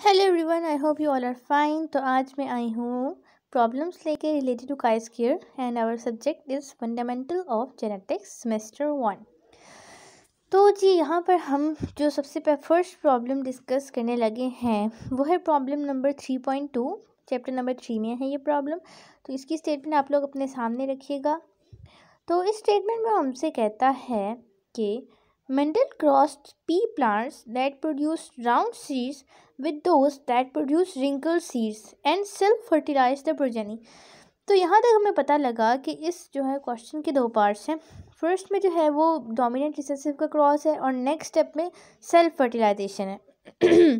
Hello everyone I hope you all are fine तो आज मैं आई हूँ प्रॉब्लम्स लेके related to chi square and our subject is fundamental of genetics semester one तो जी यहाँ पर हम जो सबसे पहले फर्स्ट प्रॉब्लम डिस्कस करने लगे हैं वो है problem number three point two chapter number three में है ये प्रॉब्लम तो इसकी स्टेटमेंट आप लोग अपने सामने रखिएगा तो इस स्टेटमेंट में हमसे कहता है कि Mendel crossed pea plants that produced round seeds with those that produced wrinkled seeds and self fertilized the progeny. तो यहाँ तक हमें पता लगा कि इस जो है क्वेश्चन के दो पार्ट्स हैं फर्स्ट में जो है वो डोमिनेंट रिसेसिव का क्रॉस है और नेक्स्ट स्टेप में सेल्फ फर्टिलाइजेशन है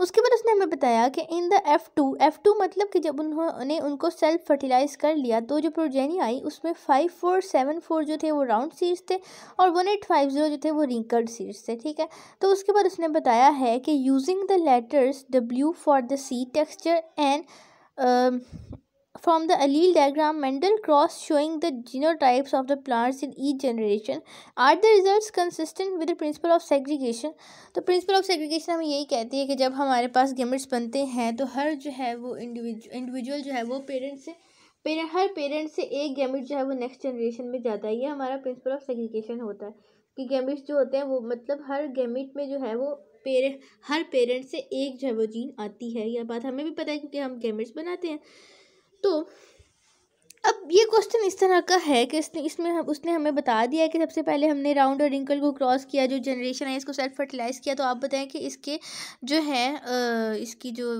उसके बाद उसने हमें बताया कि in the F two F two मतलब कि जब उन्होंने उनको सेल्फ फर्टिलाइज़ कर लिया तो जो प्रोजेनी आई उसमें फाइव फोर सेवन फोर जो थे वो राउंड सीड्स थे और वन एट फाइव ज़ीरो जो थे वो रिंकर्ड सीड्स थे ठीक है तो उसके बाद उसने बताया है कि using the letters W for the C texture and From the allele diagram, Mendel cross showing the genotypes of the plants in each generation. Are the results consistent with the principle of segregation? तो principle of segregation हमें यही कहती है कि जब हमारे पास gametes बनते हैं तो हर जो है वो इंडिविजुअल जो है वो पेरेंट्स से पेरेंट हर पेरेंट से एक गैमिट जो है वो नेक्स्ट जनरेशन में जाता है ये हमारा प्रिंसिपल ऑफ सेग्रीगेशन होता है कि गैमिट्स जो होते हैं वो मतलब हर गैमिट में जो है वो पेरेंट हर पेरेंट से एक जो है वो जीन आती है यह बात हमें भी पता है क्योंकि हम गैमिट्स बनाते हैं तो अब ये क्वेश्चन इस तरह का है कि इसने इसमें हम उसने हमें बता दिया है कि सबसे पहले हमने राउंड और रिंकल को क्रॉस किया जो जनरेशन है इसको सेल्फ फर्टिलाइज़ किया तो आप बताएं कि इसके जो है इसकी जो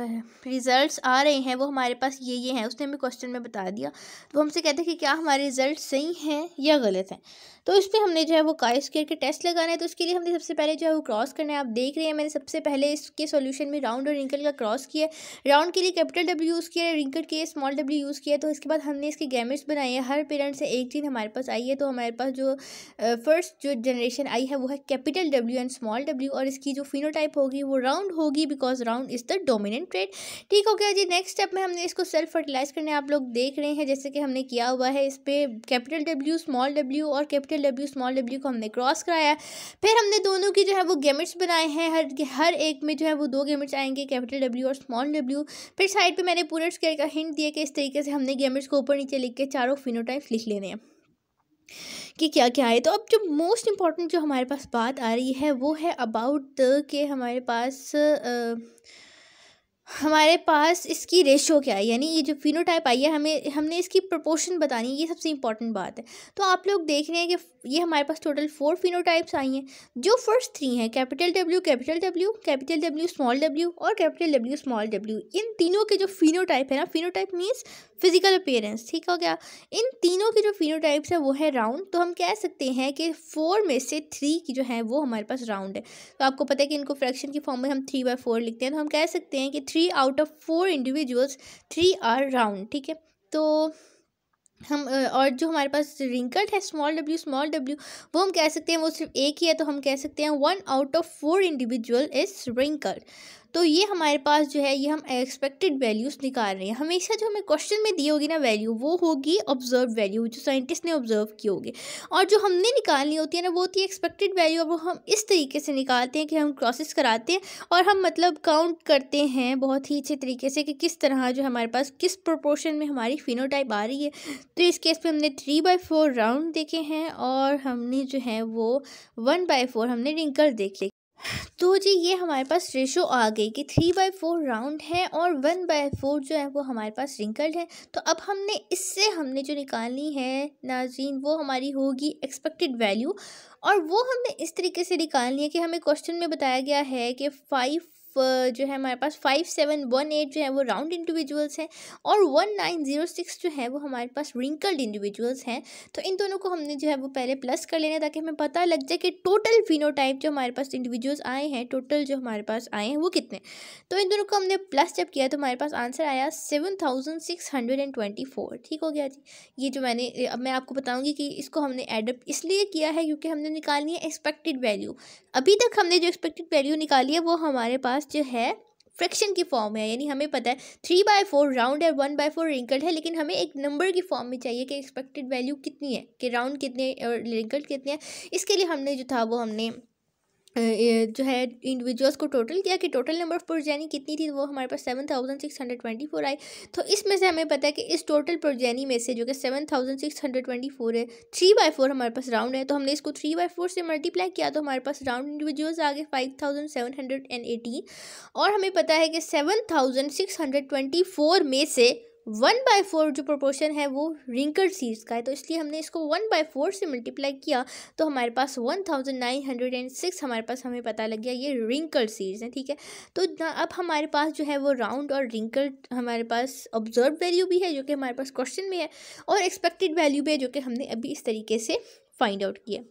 रिज़ल्ट्स आ रहे हैं वो हमारे पास ये ये हैं उसने हमें क्वेश्चन में बता दिया तो हमसे कहते हैं कि क्या हमारे रिज़ल्ट सही हैं या गलत हैं तो इस पर हमने जो है वो काई स्केयर के टेस्ट लगाना है तो उसके लिए हमने सबसे पहले जो है वो क्रॉस करना है आप देख रहे हैं मैंने सबसे पहले इसके सोल्यूशन में राउंड और रिंकल का क्रॉस किया राउंड के लिए कैपिटल डब्ल्यू यूज़ किया रिंकल के लिए स्मॉल डब्ल्यू यूज़ किया तो इसके बाद हमने इसके गैमेट्स बनाए हैं हर पेरेंट से एक चीज़ हमारे पास आई है तो हमारे पास जो फर्स्ट जो जनरेशन आई है वो है capital W and small W और इसकी जो फिनोटाइप होगी वो राउंड होगी because round is the dominant trait ठीक हो गया जी नेक्स्ट स्टेप में हमने इसको सेल्फ फर्टिलाइज करने आप लोग देख रहे हैं जैसे कि हमने किया हुआ है इस पर कैपिटल डब्ल्यू स्मॉल डब्ल्यू और कैपिटल फिर डब्ल्यू स्मॉल डब्ल्यू को हमने क्रॉस कराया फिर हमने दोनों की जो है वो गेमिट्स बनाए हैं हर हर एक में जो है वो दो गेमिट्स आएंगे कैपिटल डब्ल्यू और स्मॉल डब्ल्यू फिर साइड पर मैंने पूरे स्केयर का हिंट दिया कि इस तरीके से हमने गेमिट्स को ऊपर नीचे लिख के चारों फिनोटाइप्स लिख लेने हैं कि क्या क्या है तो अब जो मोस्ट इम्पॉर्टेंट जो हमारे पास बात आ रही है वो है अबाउट द के हमारे पास आ, हमारे पास इसकी रेशो क्या है यानी ये जो फिनोटाइप आई है हमें हमने इसकी प्रोपोर्शन बतानी है ये सबसे इंपॉर्टेंट बात है तो आप लोग देख रहे हैं कि ये हमारे पास टोटल फोर फिनोटाइप्स आई हैं जो फर्स्ट थ्री हैं capital W capital W capital W small W और कैपिटल डब्ल्यू स्मॉल डब्ल्यू इन तीनों के जो फिनोटाइप है ना फिनोटाइप मीन्स फिजिकल अपेयरेंस ठीक हो गया इन तीनों की जो फिनोटाइप्स है वो है राउंड तो हम कह सकते हैं कि फोर में से थ्री की जो है वो हमारे पास राउंड है तो आपको पता है कि इनको फ्रैक्शन की फॉर्म में हम थ्री बाई फोर लिखते हैं तो हम कह सकते हैं कि three out of four individuals three are round ठीक है तो हम और जो हमारे पास रिंकल्ड है स्मॉल डब्ल्यू स्मॉल डब्ल्यू वो हम कह सकते हैं वो सिर्फ एक ही है तो हम कह सकते हैं one out of four individual is wrinkled तो ये हमारे पास जो है ये हम एक्सपेक्टेड वैल्यूज़ निकाल रहे हैं हमेशा जो हमें क्वेश्चन में दी होगी ना वैल्यू वो होगी ऑब्जर्व वैल्यू जो साइंटिस्ट ने ऑब्जर्व की होगी और जो हमने निकालनी होती है ना वो होती है एक्सपेक्टेड वैल्यू अब हम इस तरीके से निकालते हैं कि हम क्रॉसेस कराते हैं और हम मतलब काउंट करते हैं बहुत ही अच्छे तरीके से कि किस तरह जो हमारे पास किस प्रोपोर्शन में हमारी फिनोटाइप आ रही है तो इस केस में हमने थ्री बाई फोर राउंड देखे हैं और हमने जो है वो वन बाई फोर हमने रिंकल देखे तो जी ये हमारे पास रेशो आ गई कि थ्री बाई फोर राउंड है और वन बाई फोर जो है वो हमारे पास रिंकल्ड है तो अब हमने इससे हमने जो निकालनी है नाजीन वो हमारी होगी एक्सपेक्टेड वैल्यू और वो हमने इस तरीके से निकालनी है कि हमें क्वेश्चन में बताया गया है कि फाइव जो है हमारे पास फाइव सेवन वन एट जो है वो राउंड इंडिविजुअल्स हैं और वन नाइन जीरो सिक्स जो है वो हमारे पास रिंकल्ड इंडिविजुअल्स हैं तो इन दोनों को हमने जो है वो पहले प्लस कर लेना ताकि हमें पता लग जाए कि टोटल फिनो जो हमारे पास इंडिविजुअल्स आए हैं टोटल जो हमारे पास आए हैं वो कितने तो इन दोनों को हमने प्लस जब किया तो हमारे पास आंसर आया seven thousand six hundred and twenty four ठीक हो गया जी ये जो मैंने अब मैं आपको बताऊंगी कि इसको हमने एडप्ट इसलिए किया है क्योंकि हमने निकालनी है एक्सपेक्टेड वैल्यू अभी तक हमने जो एक्सपेक्टेड वैल्यू निकाली है वो हमारे पास जो है फ्रैक्शन की फॉर्म है यानी हमें पता है थ्री बाय फोर राउंड है वन बाय फोर रिंकल्ड है लेकिन हमें एक नंबर की फॉर्म में चाहिए कि एक्सपेक्टेड वैल्यू कितनी है कि राउंड कितने और रिंकल्ड कितने हैं इसके लिए हमने जो था वो हमने जो है इंडिविजुअल्स को टोटल किया कि टोटल नंबर ऑफ प्रोजेनी कितनी थी वो हमारे पास seven thousand six hundred twenty four आई तो इसमें से हमें पता है कि इस टोटल प्रोजेनी में से जो कि seven thousand six hundred twenty four है थ्री बाई फोर हमारे पास राउंड है तो हमने इसको थ्री बाई फोर से मल्टीप्लाई किया तो हमारे पास राउंड इंडिविजुअल्स आ गए five thousand seven hundred and eighteen और हमें पता है कि seven thousand six hundred twenty four में से वन बाई फोर जो प्रोपोर्शन है वो रिंकल सीड्स का है तो इसलिए हमने इसको वन बाय फोर से मल्टीप्लाई किया तो हमारे पास one thousand nine hundred and six हमारे पास हमें पता लग गया ये रिंकल सीड्स हैं ठीक है तो अब हमारे पास जो है वो राउंड और रिंकल हमारे पास ऑब्जर्व वैल्यू भी है जो कि हमारे पास क्वेश्चन में है और एक्सपेक्टेड वैल्यू भी है जो कि हमने अभी इस तरीके से फाइंड आउट किया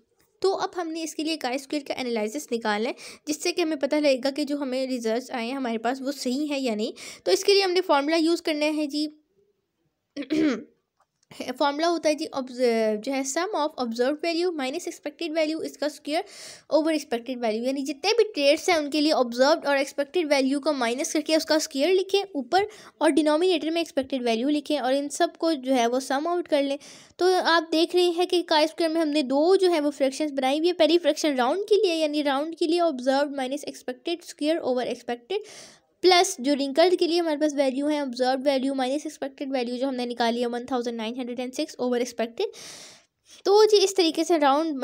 तो अब हमने इसके लिए काई स्क्वेयर का एनालिसिस निकाला है जिससे कि हमें पता लगेगा कि जो हमें रिजल्ट्स आए हैं हमारे पास वो सही है या नहीं तो इसके लिए हमने फार्मूला यूज़ करना है जी फॉर्मूला होता है जी जो है sum of observe value minus expected value इसका स्क्वेयर ओवर एक्सपेक्टेड वैल्यू यानी जितने भी ट्रेड्स हैं उनके लिए ऑब्जर्व और एक्सपेक्टेड वैल्यू को माइनस करके उसका स्क्वेयर लिखें ऊपर और डिनोमिनेटर में एक्सपेक्टेड वैल्यू लिखें और इन सब को जो है वो सम आउट कर लें तो आप देख रहे हैं कि का स्क्वेयर में हमने दो जो है वो फ्रैक्शन बनाई हुई है पहली फ्रैक्शन राउंड के लिए यानी राउंड के लिए observe minus expected square over expected plus जो रिंकल्ड के लिए हमारे पास वैल्यू है observe value minus expected value जो हमने निकाली है one thousand nine hundred and six over expected तो जी इस तरीके से राउंड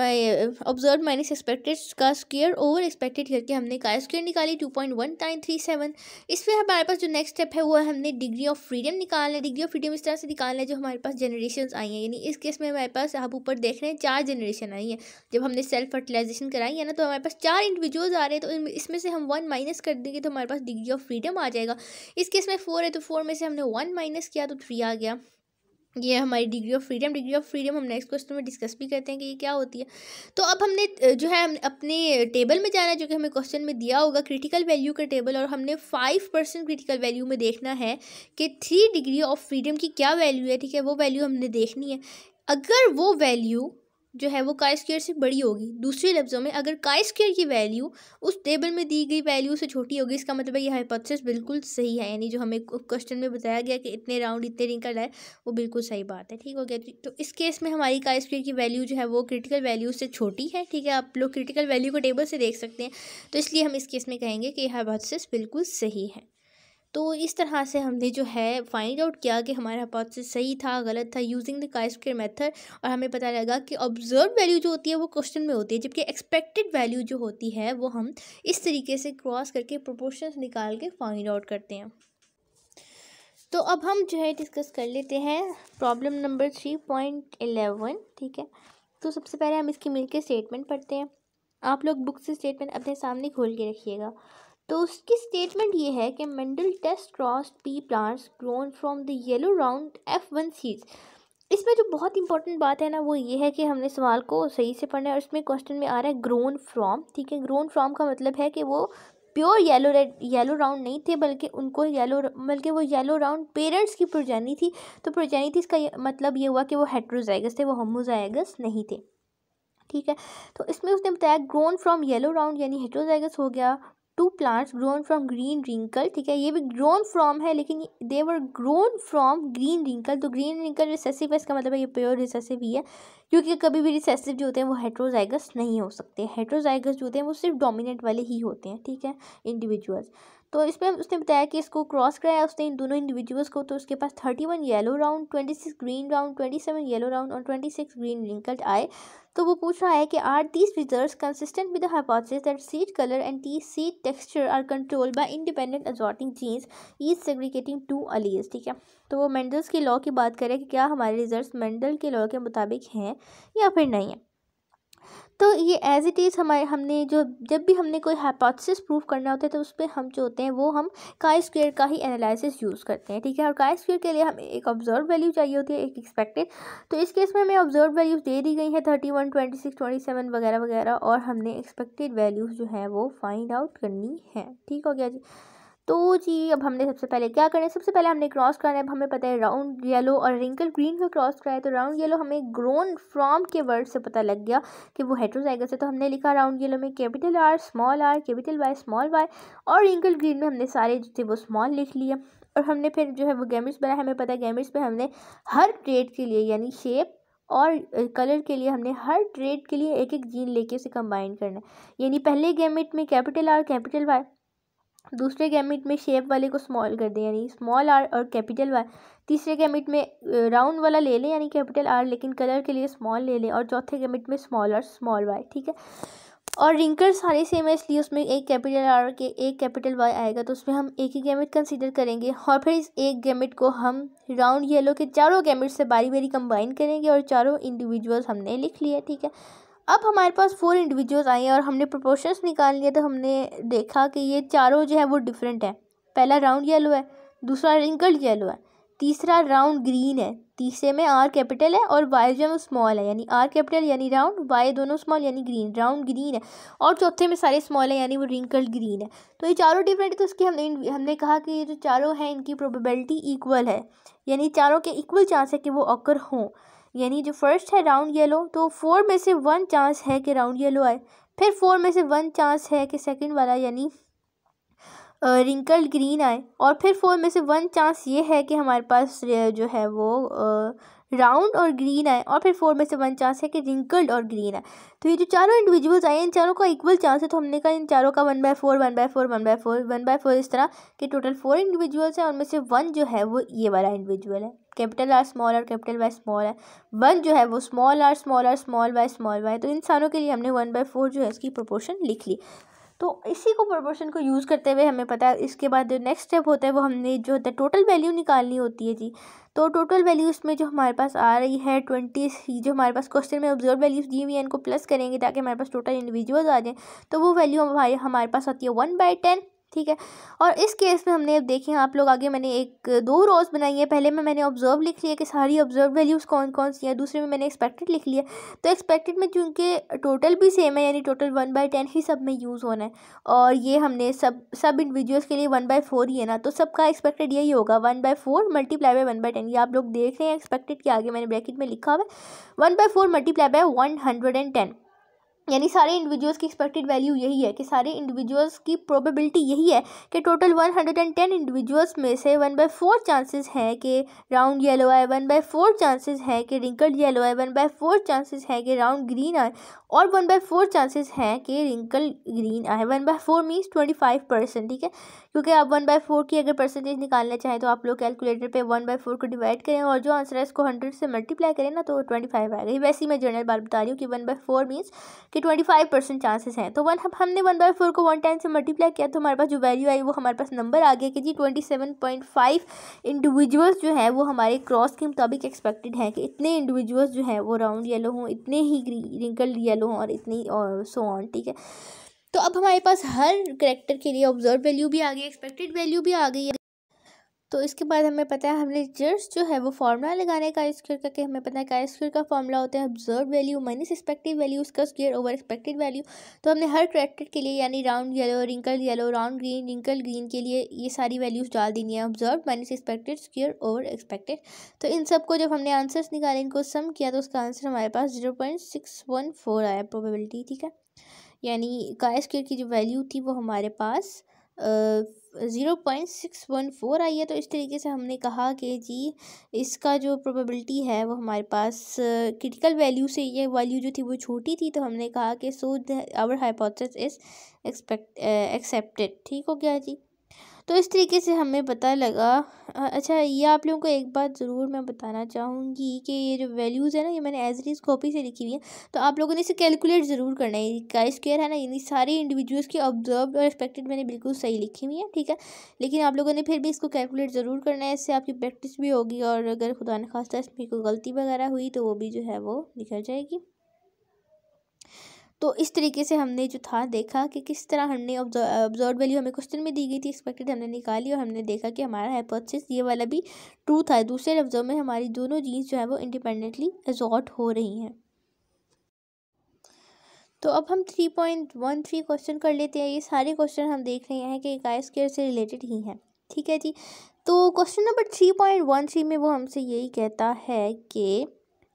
ऑब्जर्व माइनस एक्सपेक्टेड का स्क्वेयर ओवर एक्सपेक्टेड करके हमने का स्क्वेयर निकाली two point one nine three seven इसमें हमारे पास जो नेक्स्ट स्टेप है वो है हमने डिग्री ऑफ फ्रीडम निकालना है डिग्री ऑफ फ्रीडम इस तरह से निकालना है जो हमारे पास जनरेशन आई हैं यानी इस केस में हमारे पास आप ऊपर देख रहे हैं चार जनरेशन आई हैं जब हमने सेल्फ फर्टिलाइजेशन कराई है ना तो हमारे पास चार इंडिविजुअल्स आ रहे हैं तो इसमें से हम वन माइनस कर देंगे तो हमारे पास डिग्री ऑफ फ्रीडम आ जाएगा इस केस में फोर है तो फोर में से हमने वन माइनस किया तो थ्री आ गया ये हमारी degree of freedom degree of freedom हम नेक्स्ट क्वेश्चन में डिस्कस भी करते हैं कि ये क्या होती है तो अब हमने जो है हम अपने टेबल में जाना है जो कि हमें क्वेश्चन में दिया होगा क्रिटिकल वैल्यू का टेबल और हमने फाइव परसेंट क्रिटिकल वैल्यू में देखना है कि थ्री डिग्री ऑफ फ्रीडम की क्या वैल्यू है ठीक है वो वैल्यू हमने देखनी है अगर वो वैल्यू जो है वो काई से बड़ी होगी दूसरे लफ्ज़ों में अगर काई की वैल्यू उस टेबल में दी गई वैल्यू से छोटी होगी इसका मतलब है ये हाइपोथेसिस बिल्कुल सही है यानी जो हमें क्वेश्चन में बताया गया कि इतने राउंड इतने रिंकल है वो बिल्कुल सही बात है ठीक हो गया तो इस केस में हमारी काई की वैल्यू जो है वो क्रिटिकल वैल्यू से छोटी है ठीक है आप लोग क्रिटिकल वैल्यू को टेबल से देख सकते हैं तो इसलिए हम इस केस में कहेंगे कि यह हाइपोथेसिस बिल्कुल सही है तो इस तरह से हमने जो है फाइंड आउट किया कि हमारा हाइपोथेसिस सही था गलत था using the chi square method और हमें पता लगा कि ऑब्जर्व वैल्यू जो होती है वो क्वेश्चन में होती है जबकि एक्सपेक्टेड वैल्यू जो होती है वो हम इस तरीके से क्रॉस करके प्रोपोर्शंस निकाल के फाइंड आउट करते हैं तो अब हम जो है डिस्कस कर लेते हैं problem number three point eleven ठीक है तो सबसे पहले हम इसकी मिलके स्टेटमेंट पढ़ते हैं आप लोग बुक से स्टेटमेंट अपने सामने खोल के रखिएगा तो उसकी स्टेटमेंट ये है कि Mendel test cross P plants grown from the yellow round F one seeds इसमें जो बहुत इंपॉर्टेंट बात है ना वो ये है कि हमने सवाल को सही से पढ़ना है और इसमें क्वेश्चन में आ रहा है ग्रोन फ्रॉम ठीक है ग्रोन फ्रॉम का मतलब है कि वो pure yellow red yellow round नहीं थे बल्कि उनको येलो बल्कि वो येलो राउंड पेरेंट्स की प्रोजैनी थी तो प्रोजैनी थी इसका मतलब ये हुआ कि वो हेट्रोजाइगस थे वो होमोजाइगस नहीं थे ठीक है तो इसमें उसने बताया ग्रोन फ्रॉम येलो राउंड यानी हेट्रोजाइगस हो गया two plants grown from green wrinkle ठीक है ये भी ग्रोन फ्रॉम है लेकिन they were grown from green wrinkle तो ग्रीन रिंकल रिसेसिव है इसका मतलब है ये प्योर रिसेसिव ही है क्योंकि कभी भी रिसेसिव जो होते हैं वो हेट्रोजाइगस नहीं हो सकते हेट्रोजाइगस जो होते हैं वो सिर्फ डोमिनेंट वाले ही होते हैं ठीक है इंडिविजुअल्स तो इसमें उसने बताया कि इसको क्रॉस कराया उसने इन दोनों इंडिविजुअल्स को तो उसके पास thirty one yellow round twenty six green round twenty seven yellow round और ट्वेंटी सिक्स ग्रीन रिंकल्ट आए तो वो पूछ रहा है कि are these result consistent with hypothesis that seed colour and T seed texture are control by independent assorting genes is segregating two alleles ठीक है तो वो मेंडल्स के लॉ की बात करें कि क्या हमारे रिजल्ट मेंडल के लॉ के मुताबिक हैं या फिर नहीं है तो ये एज इट इज़ हमारे हमने जो जब भी हमने कोई हाइपोथेसिस प्रूव करना होता है तो उस पर हम जो होते हैं वो हम काय स्क्वेयर का ही एनालिसिस यूज़ करते हैं ठीक है और काय स्क्वेयर के लिए हमें एक ऑब्जर्व वैल्यू चाहिए होती है एक एक्सपेक्टेड तो इस केस में हमें ऑब्जर्व वैल्यूज़ दे दी गई हैं thirty one twenty six twenty seven वगैरह वगैरह और हमने एक्सपेक्टेड वैल्यूज़ जो हैं वो फाइंड आउट करनी है ठीक हो गया जी तो जी अब हमने सबसे पहले क्या करना है सबसे पहले हमने क्रॉस कराना है अब हमें पता है राउंड येलो और रिंकल ग्रीन को क्रॉस कराया तो राउंड येलो हमें ग्रोन फ्रॉम के वर्ड से पता लग गया कि वो हेट्रोजाइगस है तो हमने लिखा राउंड येलो में capital R small R capital Y small Y और रिंकल ग्रीन में हमने सारे जो थे वो स्मॉल लिख लिए और हमने फिर जो है वो गैमिट्स बनाया हमें पता है गैमिट्स में हमने हर ट्रेड के लिए यानी शेप और कलर के लिए हमने हर ट्रेड के लिए एक एक जीन लेके उसे कंबाइन करना है यानी पहले गैमिट में कैपिटल आर कैपिटल वाई दूसरे गैमिट में शेप वाले को स्मॉल कर दें यानी स्मॉल आर और कैपिटल वाई तीसरे गैमिट में राउंड वाला ले लें यानी कैपिटल आर लेकिन कलर के लिए स्मॉल ले लें और चौथे गैमिट में स्मॉल आर स्मॉल वाई ठीक है और रिंकर सारे सेम है इसलिए उसमें एक कैपिटल आर के एक कैपिटल वाई आएगा तो उसमें हम एक ही गैमिट कंसीडर करेंगे और फिर इस एक गैमिट को हम राउंड येलो के चारों गैमिट से बारी बारी कंबाइन करेंगे और चारों इंडिविजुअल्स हमने लिख लिए ठीक है अब हमारे पास फोर इंडिविजुअल्स आए हैं और हमने प्रोपोर्शंस निकाल लिए तो हमने देखा कि ये चारों जो है वो डिफरेंट है पहला राउंड येलो है दूसरा रिंकल्ड येलो है तीसरा राउंड ग्रीन है तीसरे में आर कैपिटल है और वाई जो है वो स्मॉल है यानी आर कैपिटल यानी राउंड वाई दोनों स्मॉल यानी ग्रीन राउंड ग्रीन है और चौथे में सारे स्मॉल है यानी वो रिंकल्ड ग्रीन है तो ये चारों डिफरेंट है तो उसकी हमने हमने कहा कि ये जो चारों हैं इनकी प्रोबेबिलिटी इक्वल है यानी चारों के इक्वल चांस है कि वो ऑकर हों यानी जो फर्स्ट है राउंड येलो तो फोर में से वन चांस है कि राउंड येलो आए फिर फोर में से वन चांस है कि सेकंड वाला यानी रिंकल्ड ग्रीन आए और फिर फोर में से वन चांस ये है कि हमारे पास जो है वो राउंड और ग्रीन आए और फिर फोर में से वन चांस है कि रिंकल्ड और ग्रीन आए तो ये जो चारों इंडिविजुअल्स आए इन चारों का इक्वल चांस है तो हमने कहा इन चारों का one by four one by four one by four one by four इस तरह के टोटल फोर इंडिविजुअल्स हैं उनमें से वन जो है वो ये वाला इंडिविजुअल है कैपिटल आर स्मॉल और कैपिटल बाय स्मॉल है वन जो है वो स्मॉल आर स्मॉल और स्मॉल बाय स्मॉल बाय तो इन सारों के लिए हमने वन बाई फोर जो है इसकी प्रोपोर्शन लिख ली तो इसी को प्रोपोर्शन को यूज़ करते हुए हमें पता है इसके बाद जो नेक्स्ट स्टेप होता है वो हमने जो होता है टोटल वैल्यू निकालनी होती है जी तो टोटल वैल्यू इसमें जो हमारे पास आ रही है ट्वेंटी जो हमारे पास क्वेश्चन में ऑब्जर्व वैल्यूज़ दी हुई है इनको प्लस करेंगे ताकि हमारे पास टोटल इंडिविजुअल्स आ जाएँ तो वो वैल्यू हमारे हमारे पास आती है वन बाई टेन ठीक है और इस केस में हमने देखें आप लोग आगे मैंने एक दो रोज़ बनाई है पहले में मैंने ऑब्जर्व लिख लिया कि सारी ऑब्जर्व वैल्यूज़ कौन कौन सी हैं दूसरे में मैंने एक्सपेक्टेड लिख लिया तो एक्सपेक्टेड में चूँकि टोटल भी सेम है यानी टोटल वन बाई टेन ही सब में यूज़ होना है और ये हमने सब सब इंडिविजुअल्स के लिए वन बाई फोर ही है ना तो सबका एक्सपेक्टेड यही होगा one by four multiply by one by ten ये आप लोग देख रहे हैं एक्सपेक्टेड के आगे मैंने ब्रैकेट में लिखा हुआ है one by four multiply by one hundred and ten यानी सारे इंडिविजुअल्स की एक्सपेक्टेड वैल्यू यही है कि सारे इंडिविजुअल्स की प्रोबेबिलिटी यही है कि टोटल 110 इंडिविजुअल्स में से वन बाई फोर चांसेस हैं कि राउंड येलो आए वन बाई फोर चांसेस हैं कि रिंकल्ड येलो आए वन बाई फोर चांसेस हैं कि राउंड ग्रीन आए और वन बाई फोर चांसेस हैं कि रिंकल ग्रीन आए one by four means twenty five percent ठीक है क्योंकि आप वन बाई फोर की अगर परसेंटेज निकालना चाहें तो आप लोग कैलकुलेटर पे वन बाई फोर को डिवाइड करें और जो आंसर है इसको हंड्रेड से मल्टीप्लाई करें ना तो ट्वेंटी फाइव आएगा वैसे ही मैं जनरल बात बता रही हूँ कि वन बाई फोर मीन्स कि ट्वेंटी फाइव परसेंट चांसेस हैं तो वन हमने वन बाई फोर को वन टाइम से मल्टीप्लाई किया तो हमारे पास जो वैल्यू आई वो हमारे पास नंबर आ गया कि जी twenty seven point five individuals जो हैं वो हमारे क्रॉस के मुताबिक एक्सपेक्टेड हैं कि इतने इंडिविजुअल्स जो हैं वो राउंड येलो हों इतने ही रिंकल येलो लूँ और इतनी और सो ऑन ठीक है तो अब हमारे पास हर करेक्टर के लिए ऑब्जर्व वैल्यू भी आ गई एक्सपेक्टेड वैल्यू भी आ गई है तो इसके बाद हमें पता है हमने जर्स जो है वो फार्मूला लगाने का स्क्र करके हमें पता है का स्क्र का फार्मूला होता है observe value minus expected value उसका स्क्र ओवर एक्सपेक्टेड वैल्यू तो हमने हर करेक्टर के लिए यानी round yellow wrinkle yellow round green wrinkle green के लिए ये सारी वैल्यूज़ डाल देनी है observe minus expected square over expected तो इन सबको जब हमने आंसर्स निकाले इनको सम किया तो उसका आंसर हमारे पास zero point six one four आया प्रोबेबिलिटी ठीक है यानी का स्क्र की जो वैल्यू थी वो हमारे पास zero point six one four आई है तो इस तरीके से हमने कहा कि जी इसका जो प्रोबेबिलिटी है वो हमारे पास क्रिटिकल वैल्यू से ये वैल्यू जो थी वो छोटी थी तो हमने कहा कि so our hypothesis is expect accepted ठीक हो गया जी तो इस तरीके से हमें पता लगा अच्छा ये आप लोगों को एक बात ज़रूर मैं बताना चाहूँगी कि ये जो वैल्यूज़ है ना ये मैंने एज इज़ कॉपी से लिखी हुई है तो आप लोगों ने इसे कैलकुलेट ज़रूर करना है का स्क्वेयर है ना यानी सारे इंडिविजुअल्स की ऑब्जर्व और एक्सपेक्टेड मैंने बिल्कुल सही लिखी हुई है ठीक है लेकिन आप लोगों ने फिर भी इसको कैलकुलेट ज़रूर करना है इससे आपकी प्रैक्टिस भी होगी और अगर खुदा न खास्ता इसमें कोई गलती वगैरह हुई तो वो भी जो है वो निकल जाएगी तो इस तरीके से हमने जो था देखा कि किस तरह हमने ऑब्जॉर्ड वैल्यू हमें क्वेश्चन में दी गई थी एक्सपेक्टेड हमने निकाली और हमने देखा कि हमारा हाइपोथेसिस ये वाला भी ट्रू था दूसरे लफ्ज़ों में हमारी दोनों जीन्स जो है वो इंडिपेंडेंटली एजॉर्ट हो रही हैं तो अब हम three point one three question कर लेते हैं ये सारे क्वेश्चन हम देख रहे हैं कि इकाई स्केयर से रिलेटेड ही हैं ठीक है जी तो question number three point one three में वो हमसे यही कहता है कि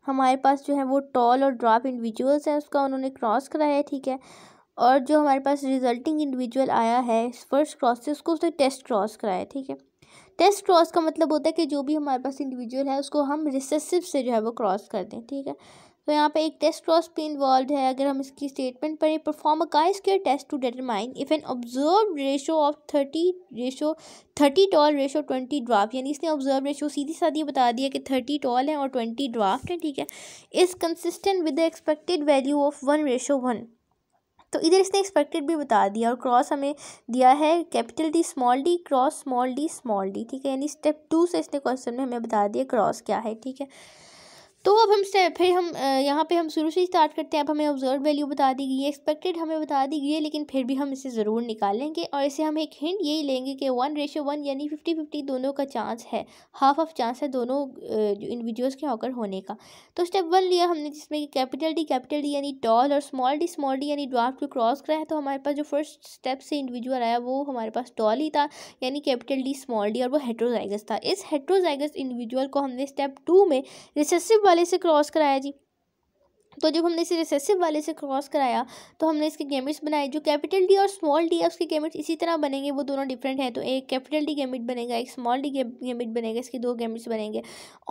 हमारे पास जो है वो टॉल और ड्रॉप इंडिविजुअल्स हैं उसका उन्होंने क्रॉस कराया ठीक है और जो हमारे पास रिजल्टिंग इंडिविजुअल आया है फर्स्ट क्रॉस से उसको उसने टेस्ट क्रॉस कराया ठीक है टेस्ट क्रॉस का मतलब होता है कि जो भी हमारे पास इंडिविजुअल है उसको हम रिसेसिव से जो है वो क्रॉस कर दें ठीक है तो यहाँ पे एक टेस्ट क्रॉस भी इन्वॉल्व है अगर हम इसकी स्टेटमेंट पढ़ें perform a chi test to determine if an observe ratio of thirty ratio thirty tall ratio twenty dwarf यानी इसने ऑब्जर्व रेशो सीधी साधी बता दिया कि थर्टी टॉल है और ट्वेंटी ड्राफ्ट है ठीक है is consistent with the expected value of one ratio one तो इधर इसने एक्सपेक्टेड भी बता दिया और क्रॉस हमें दिया है capital D small D cross small D small D ठीक है यानी स्टेप टू से इसने क्वेश्चन में हमें बता दिया क्रॉस क्या है ठीक है तो अब हम फिर हम यहाँ पे हम शुरू से स्टार्ट करते हैं अब हमें ऑब्जर्व वैल्यू बता दी गई है एक्सपेक्टेड हमें बता दी गई है लेकिन फिर भी हम इसे ज़रूर निकालेंगे और इसे हम एक हिंट यही लेंगे कि वन रेशो वन यानी फिफ्टी फिफ्टी दोनों का चांस है हाफ ऑफ चांस है दोनों जो इंडिविजुअल्स के होकर होने का तो स्टेप वन लिया हमने जिसमें कि कैपिटल डी कैपिटल डी यानी टॉल और स्मॉल डी स्मॉल डी यानी ड्राफ्ट को क्रॉस कराया तो हमारे पास जो फर्स्ट स्टेप से इंडिविजुअल आया वो हमारे पास टॉल ही था यानी कैपिटल डी स्मॉल डी और वो हेट्रोजाइगस था इस हेट्रोजाइगस इंडिविजुअल को हमने स्टेप टू में रिसेसिव वाले से क्रॉस कराया जी तो जब हमने इसे रिसेसिव वाले से क्रॉस कराया तो हमने इसके गेमिट्स बनाए जो कैपिटल डी और स्मॉल डी है उसके गेमिट्स इसी तरह बनेंगे वो दोनों डिफरेंट हैं तो एक कैपिटल डी गेमिट बनेगा एक स्मॉल डी गेमिट बनेगा इसके दो गेमिट्स बनेंगे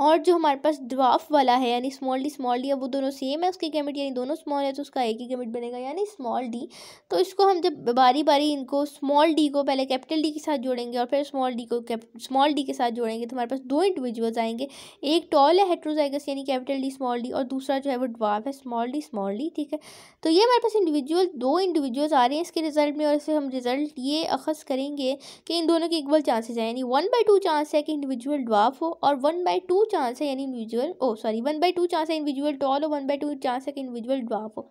और जो हमारे पास ड्राफ वाला है यानी स्मॉल डी स्मॉल डी है वो दोनों सेम है उसके गैमिट यानी दोनों स्मॉल है तो उसका एक ही गेमिट बनेगा यानी स्मॉल डी तो इसको हम जब बारी बारी इनको स्मॉल डी को पहले कैपिटल डी के साथ जोड़ेंगे और फिर स्मॉल डी को स्मॉल डी के साथ जोड़ेंगे तो हमारे पास दो इंडिविजुअल्स आएंगे एक टॉल है हेट्रोजाइगस यानी कैपिटल डी स्मॉल डी और दूसरा जो है वो ड्राफ है स्मॉलली स्मॉलली e, ठीक है तो ये हमारे पास इंडिविजुअल दो इंडिविजुअल्स आ रहे हैं इसके रिजल्ट में और इसे हम रिजल्ट ये अखज़ करेंगे कि इन दोनों के इक्वल चांसेज हैं यानी वन बाई टू चांस है कि इंडिविजुअल ड्वाफ हो और वन बाई टू चांस है यानी individual oh sorry one by two chance है इंडिविजुअल टॉल हो वन बाई टू चांस है कि इंडिविजुअल ड्वाफ हो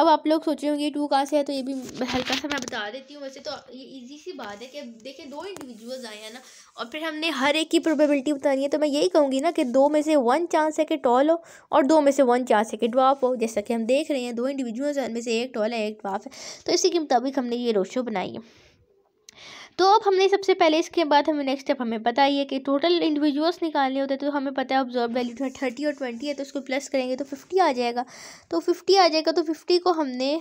अब आप लोग सोच रहे होंगे टू कहाँ से है तो ये भी हल्का सा मैं बता देती हूँ वैसे तो ये इजी सी बात है कि देखिए दो इंडिविजुअल्स आए हैं ना और फिर हमने हर एक की प्रोबेबिलिटी बतानी है तो मैं यही कहूँगी ना कि दो में से वन चांस है कि टॉल हो और दो में से वन चांस है कि ड्राफ हो जैसा कि हम देख रहे हैं दो इंडिविजुअल्स हैं उनमें से एक टॉल है एक ड्राफ है तो इसी के मुताबिक हमने ये रोशो बनाई है तो अब हमने सबसे पहले इसके बाद हमें नेक्स्ट स्टेप हमें पता ही है कि टोटल इंडिविजुअल्स निकालने होते हैं तो हमें पता है ऑब्जॉर्व वैल्यू थर्टी और ट्वेंटी है तो उसको प्लस करेंगे तो फिफ्टी आ जाएगा तो फिफ्टी आ जाएगा तो फिफ्टी को हमने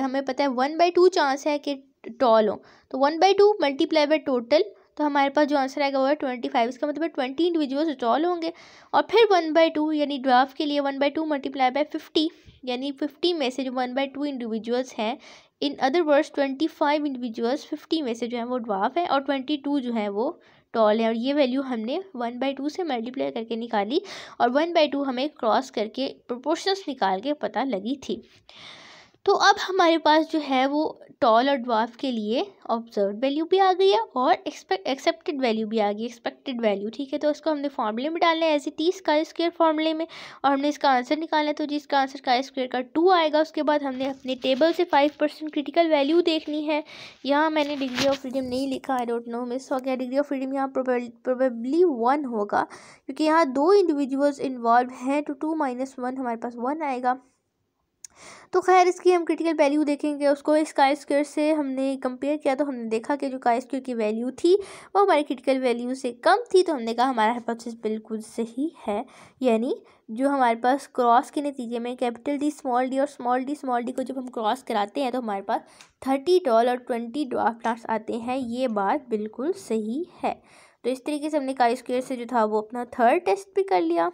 हमें पता है वन बाई टू चांस है कि टॉल हो तो one by two multiply by total तो हमारे पास जो आंसर आएगा वो है ट्वेंटी फाइव इसका मतलब ट्वेंटी इंडिविजुअल्स टॉल होंगे और फिर वन बाई टू यानी ड्राफ के लिए one by two multiply by fifty यानी फिफ्टी में से जो वन बाई टू इंडिविजुअल्स हैं in other words twenty five individuals fifty में से जो है वो ड्वाफ है और ट्वेंटी टू जो है वो टॉल है और ये वैल्यू हमने वन बाई टू से मल्टीप्लाई करके निकाली और वन बाई टू हमें क्रॉस करके प्रोपोर्शंस निकाल के पता लगी थी तो अब हमारे पास जो है वो टॉल और ड्वाफ के लिए ऑब्जर्व वैल्यू भी आ गई है और एक्सपेक्ट एक्सेप्टेड वैल्यू भी आ गई एक्सपेक्टेड वैल्यू ठीक है तो इसको हमने फॉर्मूले में डालना है एज इट इज़ का स्क्वेयर फार्मूले में और हमने इसका आंसर निकालना है तो जिसका आंसर का स्क्वेयर का टू आएगा उसके बाद हमने अपने टेबल से फाइव परसेंट क्रिटिकल वैल्यू देखनी है यहाँ मैंने डिग्री ऑफ फ्रीडम नहीं लिखा आई डोंट नो मिस हो गया डिग्री ऑफ फ्रीडम यहाँ प्रोबेबली वन होगा क्योंकि यहाँ दो इंडिविजुअल्स इन्वॉल्व हैं तो टू माइनस वन हमारे पास वन आएगा तो खैर इसकी हम क्रिटिकल वैल्यू देखेंगे उसको इस काई स्क्वेयर से हमने कंपेयर किया तो हमने देखा कि जो काई स्क्वेयर की वैल्यू थी वो हमारी क्रिटिकल वैल्यू से कम थी तो हमने कहा हमारा हाइपोथेसिस बिल्कुल सही है यानी जो हमारे पास क्रॉस के नतीजे में कैपिटल डी स्मॉल डी और स्मॉल डी स्मॉल डी को जब हम क्रॉस कराते हैं तो हमारे पास थर्टी डॉल और ट्वेंटी डॉफ प्लांट्स आते हैं ये बात बिल्कुल सही है तो इस तरीके से हमने काई स्क्वेयर से जो था वो अपना थर्ड टेस्ट भी कर लिया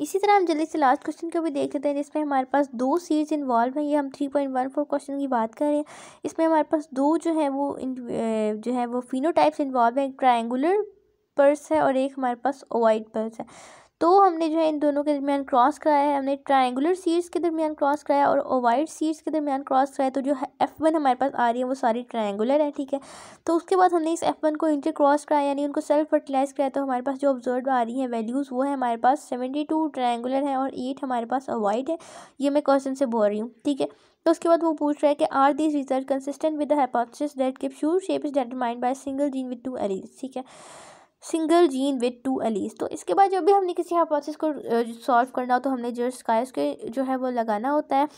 इसी तरह हम जल्दी से लास्ट क्वेश्चन को भी देख लेते हैं जिसमें हमारे पास दो सीज़ इन्वॉल्व हैं ये हम three point one four question की बात कर रहे हैं इसमें हमारे पास दो जो है वो जो है वो फिनोटाइप्स इन्वॉल्व हैं ट्राइंगुलर पर्स है और एक हमारे पास ओवाइट पर्स है तो हमने जो है इन दोनों के दरमियान क्रॉस कराया है हमने ट्रायंगुलर सीड्स के दरमियान क्रॉस कराया और ओवाइड सीड्स के दरमियान क्रॉस कराया तो जो एफ़ वन हमारे पास आ रही है वो सारी ट्रायंगुलर है ठीक है तो उसके बाद हमने इस एफ़ वन को इंटर क्रॉस कराया यानी उनको सेल्फ फर्टिलाइज़ कराया तो हमारे पास जो ऑब्जर्व आ रही है वैल्यूज़ वो है हमारे पास सेवेंटी टू ट्रायंगुलर है और एट हमारे पास ओवाइड है ये मैं क्वेश्चन से बोल रही हूँ ठीक है तो उसके बाद वो पूछ रहा है कि are this result consistent with the hypothesis that capsule shape is determined by single gene with two alleles ठीक है single gene with two alleles तो इसके बाद जब भी हमने किसी हाइपोथेसिस को सॉल्व करना हो तो हमने जो स्काई उसके जो है वो लगाना होता है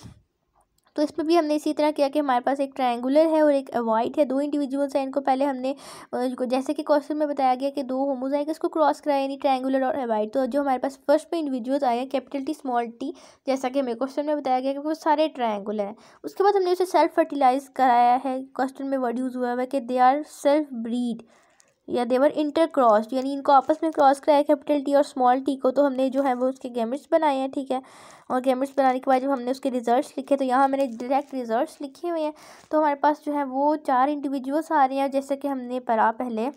तो इसमें भी हमने इसी तरह किया कि हमारे पास एक ट्रायंगुलर है और एक वाइट है दो इंडिविजुअल्स हैं इनको पहले हमने जैसे कि क्वेश्चन में बताया गया कि दो होमोजाइगस को क्रॉस कराया यानी ट्रायंगुलर और अवॉइड तो जो हमारे पास फर्स्ट में इंडिविजुअल्स आए हैं कैपिटल टी स्मॉल टी जैसा कि हमें क्वेश्चन में बताया गया कि वो सारे ट्राइंगुलर हैं उसके बाद हमने उसे सेल्फ फर्टिलाइज कराया है क्वेश्चन में वर्ड यूज़ हुआ है कि दे आर सेल्फ ब्रीड या देवर इंटर क्रॉस यानी इनको आपस में क्रॉस कराया कैपिटल टी और स्मॉल टी को तो हमने जो है वो उसके गेमिट्स बनाए हैं ठीक है और गेमिट्स बनाने के बाद जब हमने उसके रिजल्ट्स लिखे तो यहाँ मैंने डायरेक्ट रिजल्ट्स लिखे हुए हैं तो हमारे पास जो है वो चार इंडिविजुअल्स आ रहे हैं जैसे कि हमने पढ़ा पहले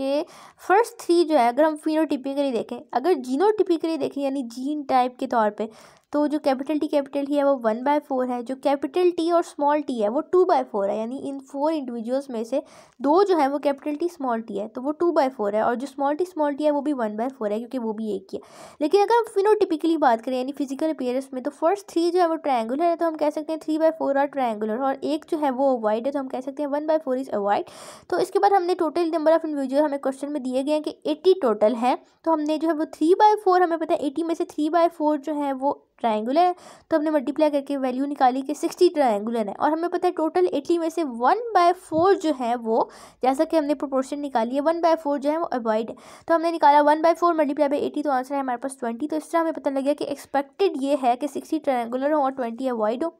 के फर्स्ट थ्री जो है अगर हम फिनोटिपिकली देखें अगर जीनोटिपिकली देखें यानी जीन टाइप के तौर पे तो जो capital T capital T e है वो वन बाय फोर है जो कैपिटल टी और स्मॉल टी है वो टू बाय फोर है यानी इन फोर इंडिविजुअल्स में से दो जो है वो कैपिटल टी स्मॉल टी है तो वो टू बाय फोर है और जो स्मॉल टी स्मॉल टी है वो भी वन बाय फोर है क्योंकि वो भी एक ही है लेकिन अगर हम फिनो टिपिकली बात करें यानी फिजिकल अपेयरेंस में तो फर्स्ट तो थ्री जो है वो ट्राइंगुलर है तो हम कह सकते हैं three by four are triangular और एक जो है वो अवॉइड है तो हम कह सकते हैं one by four is ovoid तो इसके बाद हमने टोटल नंबर ऑफ इंडिविजुअल हमें क्वेश्चन में दिए गए हैं कि एट्टी टोटल है तो हमने जो है वो थ्री बाय फोर हमें पता है एटी में से थ्री बाय फोर जो है वो ट्राइंगुलर है तो हमने मल्टीप्लाई करके वैल्यू निकाली कि सिक्सटी ट्राइंगुलर है और हमें पता है टोटल एटी में से वन बाय फोर जो है वो जैसा कि हमने प्रोपोर्शन निकाली है वन बाय फोर जो है वो अवॉइड है तो हमने निकाला one by four multiply by eighty तो आंसर है हमारे पास ट्वेंटी तो इस तरह हमें पता लग गया कि एक्सपेक्टेड ये है कि सिक्सटी ट्राइंगुलर हो और ट्वेंटी अवॉइड हो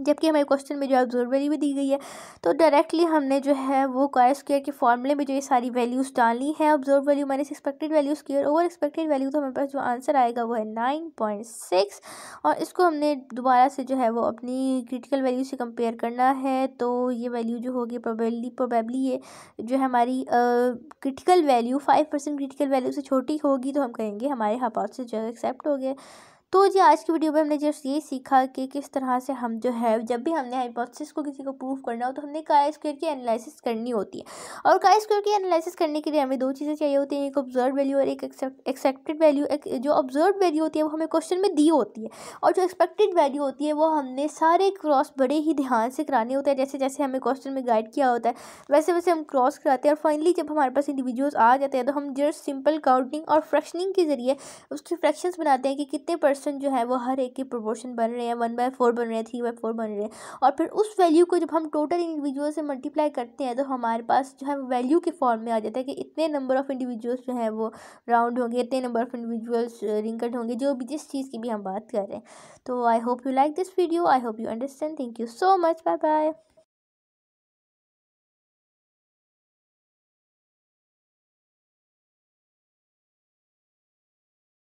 जबकि हमारे क्वेश्चन में जो ऑब्जर्वरी भी दी गई है तो डायरेक्टली हमने जो है वो कायर स्क्वेयर के फॉर्मूले में जो ये सारी वैल्यूज़ डाली हैं observe value minus expected value square over expected value तो हमारे पास जो आंसर आएगा वो है नाइन पॉइंट सिक्स और इसको हमने दोबारा से जो है वो अपनी क्रिटिकल वैल्यू से कंपेयर करना है तो ये वैल्यू जो होगी प्रोबेबली प्रोबेबली ये जो है हमारी critical value five percent critical value से छोटी होगी तो हम कहेंगे हमारे हाँ से जो है एक्सेप्ट हो गए तो जी आज की वीडियो में हमने जो ये सीखा कि किस तरह से हम जो है जब भी हमने हाइपोथेसिस को किसी को प्रूव करना हो तो हमने काय स्क्वेयर की एनालिसिस करनी होती है और काय स्क्वेयर की एनालिसिस करने के लिए हमें दो चीज़ें चाहिए होती हैं एक ऑब्जर्व वैल्यू और एक एक्सेप्टेड वैल्यू एक जो ऑब्जर्व वैल्यू होती है वो हमें क्वेश्चन में दी होती है और जो एक्सपेक्टेड वैल्यू होती है वो हमने सारे क्रॉस बड़े ही ध्यान से कराने होते हैं जैसे जैसे हमें क्वेश्चन में गाइड किया होता है वैसे वैसे हम क्रॉस कराते हैं और फाइनली जब हमारे पास इंडिविजुअल्स आ जाते हैं तो हम जस्ट सिंपल काउंटिंग और फ्रैक्शनिंग के जरिए उसकी फ्रैक्शन बनाते हैं कि कितने परसेंट प्रोपोर्शन जो है वो हर एक के प्रोपोर्शन बन रहे हैं वन बाय फोर बन रहे हैं थ्री बाई फोर बन रहे हैं और फिर उस वैल्यू को जब हम टोटल इंडिविजुअल से मल्टीप्लाई करते हैं तो हमारे पास जो है वैल्यू के फॉर्म में आ जाता है कि इतने नंबर ऑफ़ इंडिविजुअल्स जो है वो राउंड होंगे इतने नंबर ऑफ़ इंडिविजुअल्स रिंकड होंगे जो भी जिस चीज़ की भी हम बात कर रहे हैं तो I hope you like this video I hope you understand thank you so much bye bye